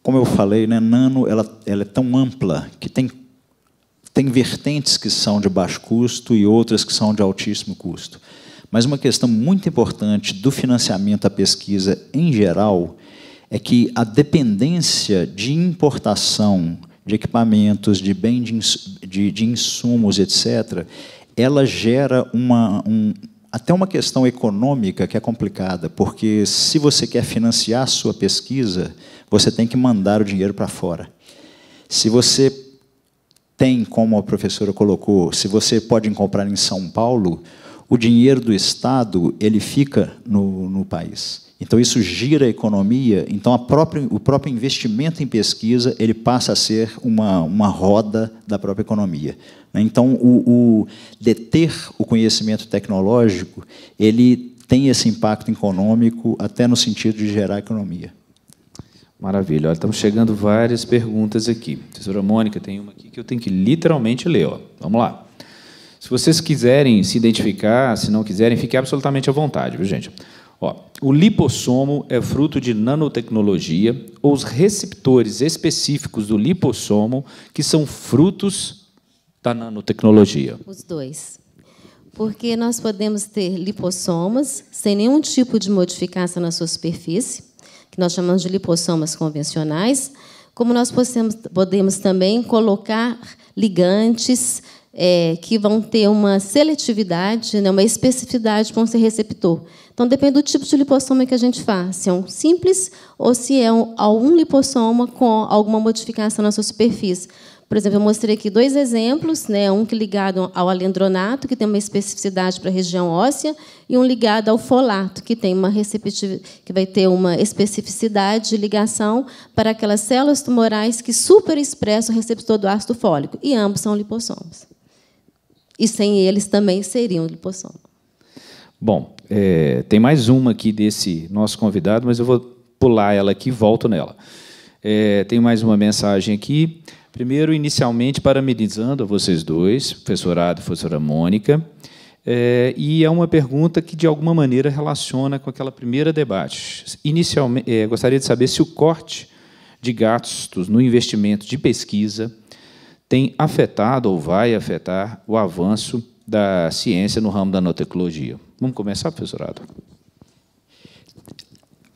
Como eu falei, né, nano ela, ela é tão ampla que tem, tem vertentes que são de baixo custo e outras que são de altíssimo custo. Mas uma questão muito importante do financiamento à pesquisa em geral é que a dependência de importação de equipamentos, de bens de, de, insumos, etc., ela gera uma, um, até uma questão econômica que é complicada, porque se você quer financiar a sua pesquisa, você tem que mandar o dinheiro para fora. Se você tem, como a professora colocou, se você pode comprar em São Paulo, o dinheiro do Estado ele fica no, no país. Então isso gira a economia, então a própria, o próprio investimento em pesquisa ele passa a ser uma, uma roda da própria economia. Né? Então o, o deter o conhecimento tecnológico ele tem esse impacto econômico até no sentido de gerar economia. Maravilha. Olha, estamos chegando várias perguntas aqui. Professora Mônica, tem uma aqui que eu tenho que literalmente ler. Ó. Vamos lá. Se vocês quiserem se identificar, se não quiserem, fique absolutamente à vontade, viu, gente? Ó, o lipossomo é fruto de nanotecnologia ou os receptores específicos do lipossomo que são frutos da nanotecnologia? Os dois. Porque nós podemos ter lipossomas sem nenhum tipo de modificação na sua superfície, que nós chamamos de lipossomas convencionais, como nós podemos também colocar ligantes é, que vão ter uma seletividade, né, uma especificidade para um receptor. Então, depende do tipo de lipossoma que a gente faz, se é um simples ou se é um, algum lipossoma com alguma modificação na sua superfície. Por exemplo, eu mostrei aqui dois exemplos, né? um que é ligado ao alendronato, que tem uma especificidade para a região óssea, e um ligado ao folato, que tem uma que vai ter uma especificidade de ligação para aquelas células tumorais que superexpressam o receptor do ácido fólico, e ambos são lipossomas. E sem eles também seriam lipossomos. Bom, é, tem mais uma aqui desse nosso convidado, mas eu vou pular ela aqui e volto nela. É, tem mais uma mensagem aqui. Primeiro, inicialmente, parabenizando a vocês dois, professorado e professora Mônica. É, e é uma pergunta que, de alguma maneira, relaciona com aquela primeira debate. Inicialmente, é, gostaria de saber se o corte de gastos no investimento de pesquisa tem afetado ou vai afetar o avanço da ciência no ramo da nanotecnologia. Vamos começar, professorado?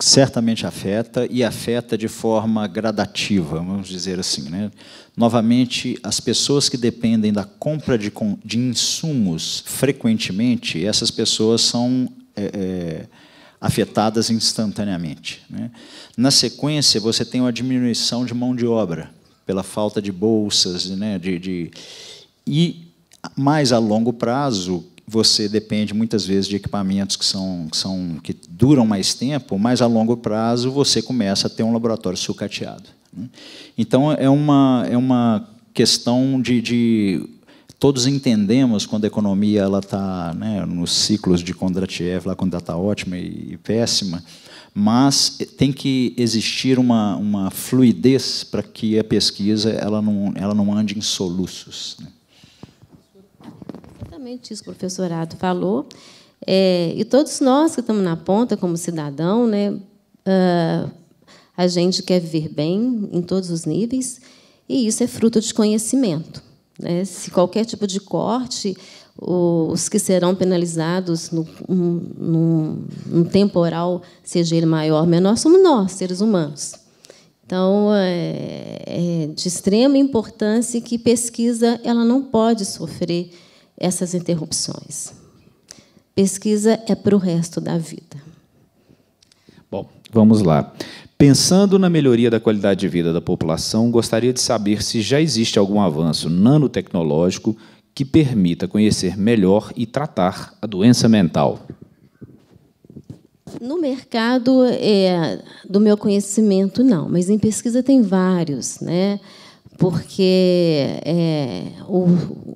Certamente afeta e afeta de forma gradativa, vamos dizer assim. Né? Novamente, as pessoas que dependem da compra de, de insumos frequentemente, essas pessoas são é, é, afetadas instantaneamente. Né? Na sequência, você tem uma diminuição de mão de obra, pela falta de bolsas, né? de, de... e mais a longo prazo, você depende muitas vezes de equipamentos que, são, que, são, que duram mais tempo, mas a longo prazo você começa a ter um laboratório sucateado. Né? Então, é uma, é uma questão de, de todos entendemos quando a economia ela está né, nos ciclos de Kondratiev, lá quando ela está ótima e, e, péssima, mas tem que existir uma, uma fluidez para que a pesquisa ela não, ela não ande em soluços. Né? exatamente isso que o professor Ato falou. É, e todos nós que estamos na ponta como cidadão, né, uh, a gente quer viver bem em todos os níveis, e isso é fruto de conhecimento. Né? Se qualquer tipo de corte, os que serão penalizados num, temporal, seja ele maior ou menor, somos nós, seres humanos. Então, é, é de extrema importância que pesquisa ela não pode sofrer essas interrupções. Pesquisa é para o resto da vida. Bom, vamos lá. Pensando na melhoria da qualidade de vida da população, gostaria de saber se já existe algum avanço nanotecnológico que permita conhecer melhor e tratar a doença mental. No mercado, é, do meu conhecimento, não, mas em pesquisa tem vários, né? porque é, o,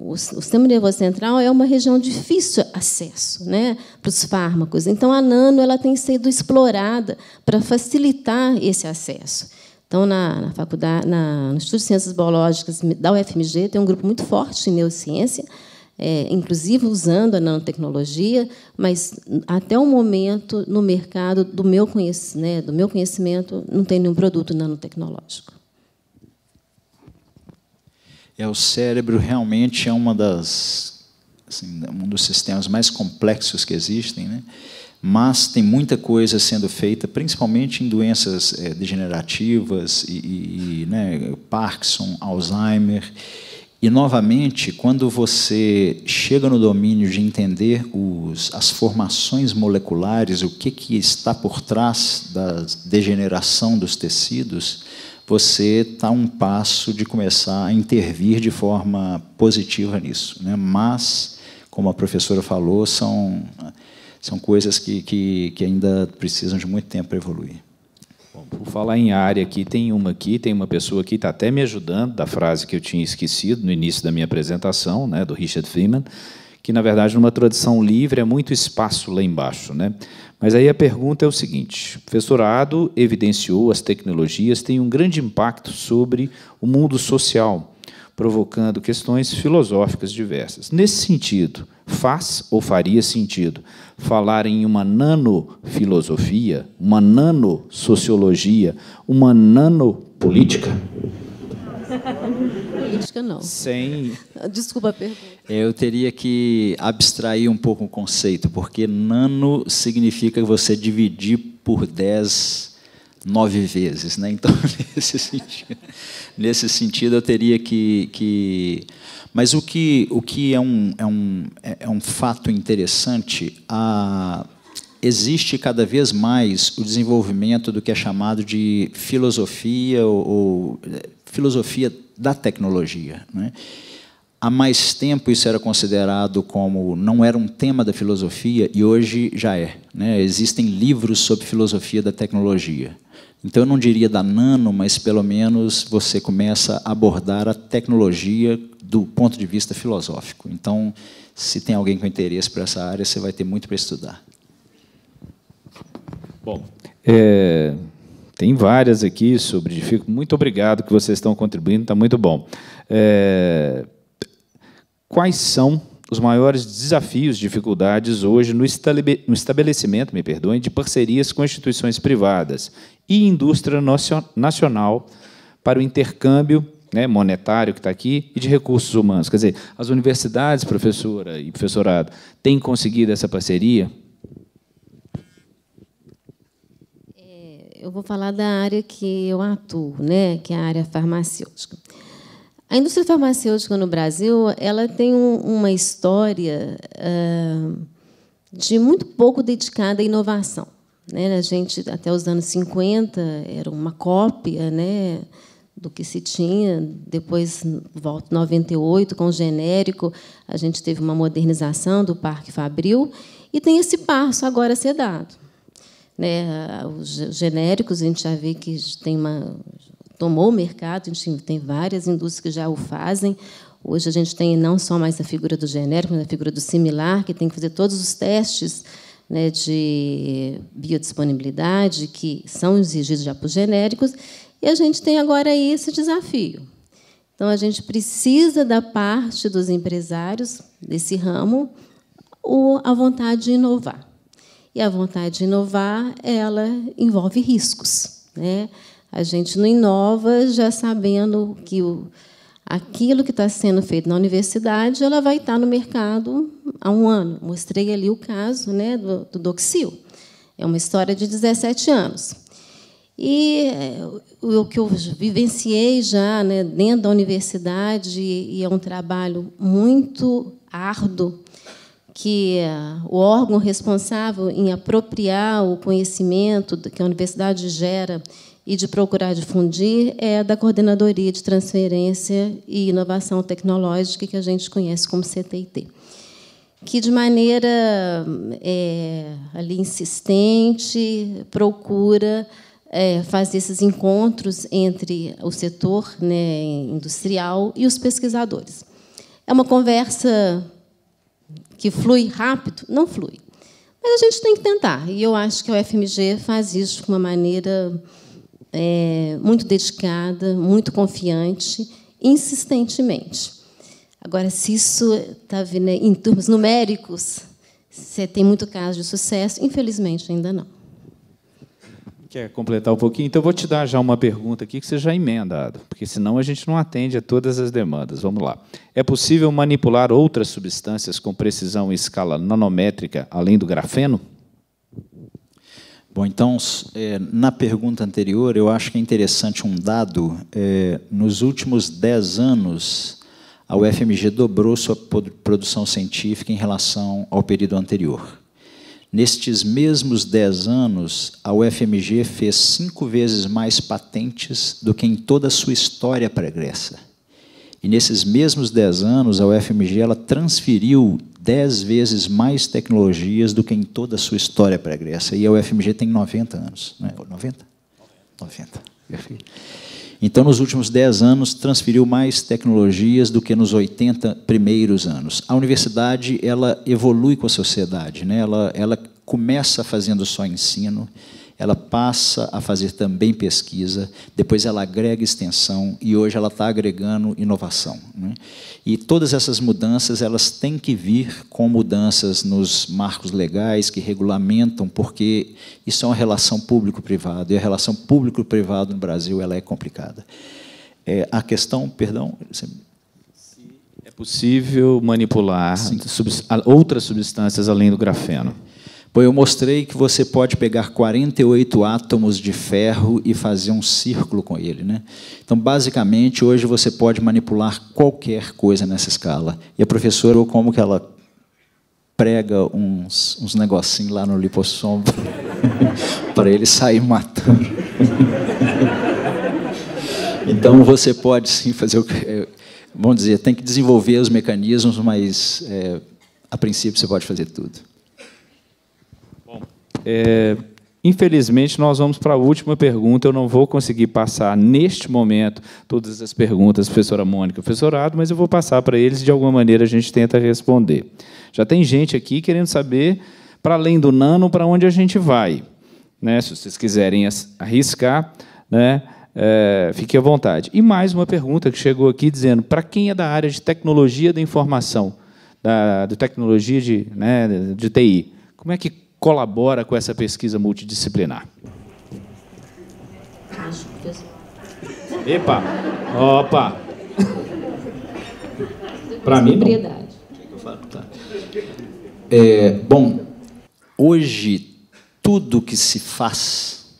o, o, sistema nervoso central é uma região de difícil acesso né, para os fármacos. Então, a nano ela tem sido explorada para facilitar esse acesso. Então, na, na faculdade, na, no Instituto de Ciências Biológicas da UFMG, tem um grupo muito forte em neurociência, é, inclusive usando a nanotecnologia, mas até o momento, no mercado, do meu, né, do meu conhecimento, não tem nenhum produto nanotecnológico. É, o cérebro realmente é uma das, assim, um dos sistemas mais complexos que existem, né? mas tem muita coisa sendo feita, principalmente em doenças é, degenerativas, e, e, e né, Parkinson, Alzheimer. E, novamente, quando você chega no domínio de entender os, as formações moleculares, o que, que está por trás da degeneração dos tecidos, você está um passo de começar a intervir de forma positiva nisso. Né? Mas, como a professora falou, são, são coisas que, que, que ainda precisam de muito tempo para evoluir. Bom, por falar em área aqui, tem uma aqui, tem uma pessoa que está até me ajudando, da frase que eu tinha esquecido no início da minha apresentação, né, do Richard Feynman, que, na verdade, numa tradução livre é muito espaço lá embaixo. Né? Mas aí a pergunta é o seguinte, o professorado evidenciou as tecnologias têm um grande impacto sobre o mundo social, provocando questões filosóficas diversas. Nesse sentido, faz ou faria sentido falar em uma nanofilosofia, uma nanosociologia, uma nanopolítica? Política não. Sem. Desculpa a pergunta. Eu teria que abstrair um pouco o conceito, porque nano significa você dividir por 10 nove vezes. Né? Então, nesse sentido, nesse sentido eu teria que, que. Mas o que, o que é, um, é, um, é um fato interessante, a... existe cada vez mais o desenvolvimento do que é chamado de filosofia ou, ou é, filosofia da tecnologia. Né? Há mais tempo isso era considerado como não era um tema da filosofia e hoje já é. Né? Existem livros sobre filosofia da tecnologia. Então, eu não diria da nano, mas pelo menos você começa a abordar a tecnologia do ponto de vista filosófico. Então, se tem alguém com interesse para essa área, você vai ter muito para estudar. Bom, é, tem várias aqui sobre. Fico muito obrigado que vocês estão contribuindo, está muito bom. É, quais são os maiores desafios, dificuldades hoje no, estabelecimento, me perdoem, de parcerias com instituições privadas e indústria nacional para o intercâmbio né, monetário que está aqui e de recursos humanos. Quer dizer, as universidades, professora e professorado, têm conseguido essa parceria? É, eu vou falar da área que eu atuo, né, que é a área farmacêutica. A indústria farmacêutica no Brasil ela tem uma história eh, de muito pouco dedicada à inovação. Né? A gente, até os anos 50, era uma cópia né, do que se tinha. Depois, volta 98, com o genérico, a gente teve uma modernização do Parque Fabril. E tem esse passo agora a ser dado. Né? Os genéricos, a gente já vê que tem uma tomou o mercado, a gente tem várias indústrias que já o fazem. Hoje a gente tem não só mais a figura do genérico, mas a figura do similar, que tem que fazer todos os testes né, de biodisponibilidade que são exigidos já para os genéricos, e a gente tem agora esse desafio. Então, a gente precisa da parte dos empresários desse ramo a vontade de inovar. E a vontade de inovar, ela envolve riscos. Né? A gente não inova já sabendo que o, aquilo que está sendo feito na universidade ela vai estar tá no mercado há um ano. Mostrei ali o caso né, do, do Doxil. É uma história de 17 anos. E é, o que eu vivenciei já né, dentro da universidade, e é um trabalho muito árduo, que é, o órgão responsável em apropriar o conhecimento que a universidade gera e de procurar difundir é da Coordenadoria de Transferência e Inovação Tecnológica, que a gente conhece como CTIT, que, de maneira é, ali insistente, procura é, fazer esses encontros entre o setor né, industrial e os pesquisadores. É uma conversa que flui rápido? Não flui. Mas a gente tem que tentar, e eu acho que o FMG faz isso de uma maneira é, muito dedicada, muito confiante, insistentemente. Agora, se isso está vindo né, em termos numéricos, você tem muito caso de sucesso, infelizmente ainda não. Quer completar um pouquinho? Então, eu vou te dar já uma pergunta aqui que você já emenda, porque senão a gente não atende a todas as demandas. Vamos lá. É possível manipular outras substâncias com precisão em escala nanométrica além do grafeno? Bom, então, é, na pergunta anterior, eu acho que é interessante um dado. É, nos últimos 10 anos, a UFMG dobrou sua produção científica em relação ao período anterior. Nestes mesmos 10 anos, a UFMG fez cinco vezes mais patentes do que em toda a sua história pregressa. E nesses mesmos 10 anos, a UFMG ela transferiu dez vezes mais tecnologias do que em toda a sua história para a Grécia. E a UFMG tem 90 anos. Né? 90? 90. Então, nos últimos 10 anos, transferiu mais tecnologias do que nos 80 primeiros anos. A universidade ela evolui com a sociedade, né? ela, ela começa fazendo só ensino, ela passa a fazer também pesquisa, depois ela agrega extensão e hoje ela está agregando inovação. Né? E todas essas mudanças elas têm que vir com mudanças nos marcos legais que regulamentam, porque isso é uma relação público privado e a relação público privado no Brasil ela é complicada. É, a questão, perdão, é possível manipular Sim. outras substâncias além do grafeno. Pois eu mostrei que você pode pegar 48 átomos de ferro e fazer um círculo com ele. Né? Então, basicamente, hoje você pode manipular qualquer coisa nessa escala. E a professora, como que ela prega uns, uns negocinhos lá no lipossom para ele sair matando. então, você pode sim fazer o que... É, vamos dizer, tem que desenvolver os mecanismos, mas, é, a princípio, você pode fazer tudo. É, infelizmente, nós vamos para a última pergunta. Eu não vou conseguir passar neste momento todas as perguntas, professora Mônica professor Ado, mas eu vou passar para eles de alguma maneira a gente tenta responder. Já tem gente aqui querendo saber, para além do nano, para onde a gente vai. Né? Se vocês quiserem arriscar, né? É, fique à vontade. E mais uma pergunta que chegou aqui dizendo: para quem é da área de tecnologia da informação, da, da tecnologia de, né, de TI, como é que colabora com essa pesquisa multidisciplinar? Acho que Epa! Opa! Para mim, não. É, bom, hoje tudo que se faz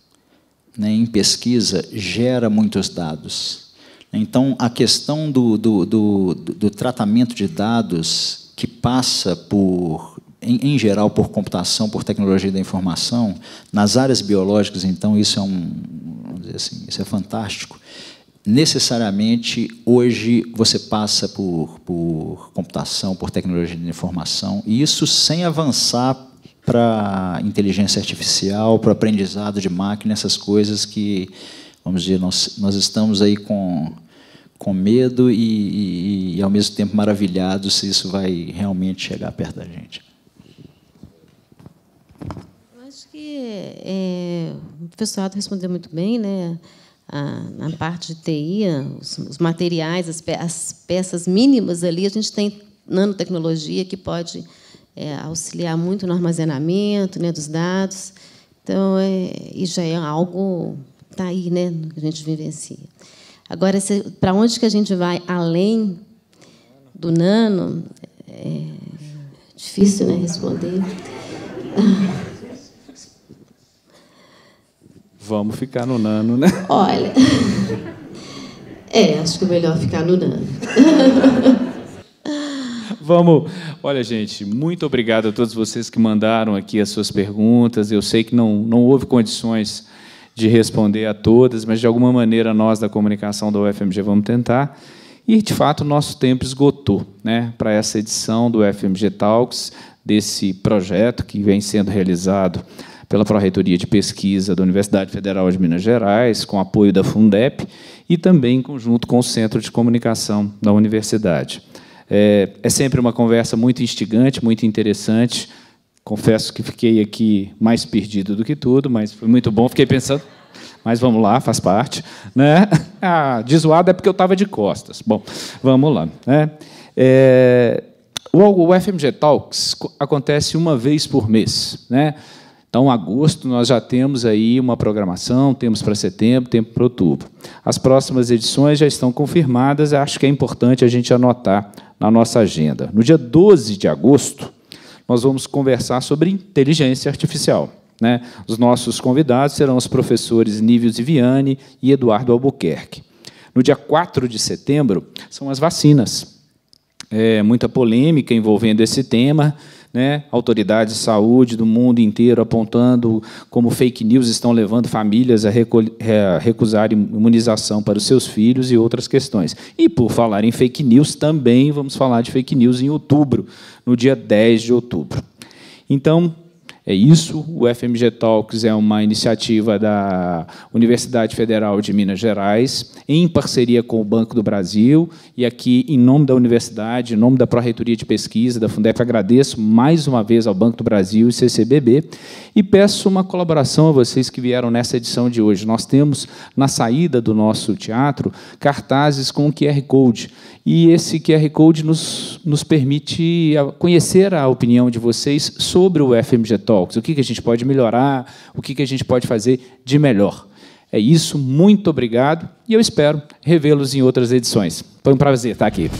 né, em pesquisa gera muitos dados. Então, a questão do, do, do, do tratamento de dados que passa por em, em, geral, por computação, por tecnologia da informação, nas áreas biológicas, então, isso é um, vamos dizer assim, isso é fantástico. Necessariamente, hoje, você passa por, por computação, por tecnologia da informação, e isso sem avançar para inteligência artificial, para aprendizado de máquina, essas coisas que, vamos dizer, nós, nós estamos aí com, com medo e, e, e, ao mesmo tempo maravilhados se isso vai realmente chegar perto da gente. é, o professorado tá respondeu muito bem, né? na parte de TI, os, os materiais, as, pe as, peças mínimas ali, a gente tem nanotecnologia que pode é, auxiliar muito no armazenamento né, dos dados. Então, é, e já é algo está aí, né, que a gente vivencia. Agora, para onde que a gente vai além do nano? É, é difícil, né, responder. Vamos ficar no nano, né? Olha. É, acho que é melhor ficar no nano. Vamos. Olha, gente, muito obrigado a todos vocês que mandaram aqui as suas perguntas. Eu sei que não, não houve condições de responder a todas, mas de alguma maneira nós da comunicação da UFMG vamos tentar. E, de fato, nosso tempo esgotou né, para essa edição do UFMG Talks, desse projeto que vem sendo realizado pela Proreitoria de Pesquisa da Universidade Federal de Minas Gerais, com apoio da Fundep e também em conjunto com o Centro de Comunicação da Universidade. É, é sempre uma conversa muito instigante, muito interessante. Confesso que fiquei aqui mais perdido do que tudo, mas foi muito bom. Fiquei pensando, mas vamos lá, faz parte. Né? Ah, de zoado é porque eu estava de costas. Bom, vamos lá. Né? É, o, o FMG Talks acontece uma vez por mês. Né? Então, agosto nós já temos aí uma programação, temos para setembro, temos para outubro. As próximas edições já estão confirmadas, acho que é importante a gente anotar na nossa agenda. No dia 12 de agosto, nós vamos conversar sobre inteligência artificial. Né? Os nossos convidados serão os professores Nívio Ziviani e Eduardo Albuquerque. No dia 4 de setembro, são as vacinas. É, muita polêmica envolvendo esse tema né? autoridades de saúde do mundo inteiro apontando como fake news estão levando famílias a, a recusar imunização para os seus filhos e outras questões. E por falar em fake news, também vamos falar de fake news em outubro, no dia 10 de outubro. Então, é isso. O FMG Talks é uma iniciativa da Universidade Federal de Minas Gerais, em parceria com o Banco do Brasil. E aqui, em nome da universidade, em nome da Pró-Reitoria de Pesquisa, da Fundef, agradeço mais uma vez ao Banco do Brasil e CCBB. E peço uma colaboração a vocês que vieram nessa edição de hoje. Nós temos, na saída do nosso teatro, cartazes com QR Code. E esse QR Code nos, nos permite conhecer a opinião de vocês sobre o FMG Talks Talks, o que, que a gente pode melhorar, o que, que a gente pode fazer de melhor. É isso, muito obrigado e eu espero revê-los em outras edições. Foi um prazer estar aqui.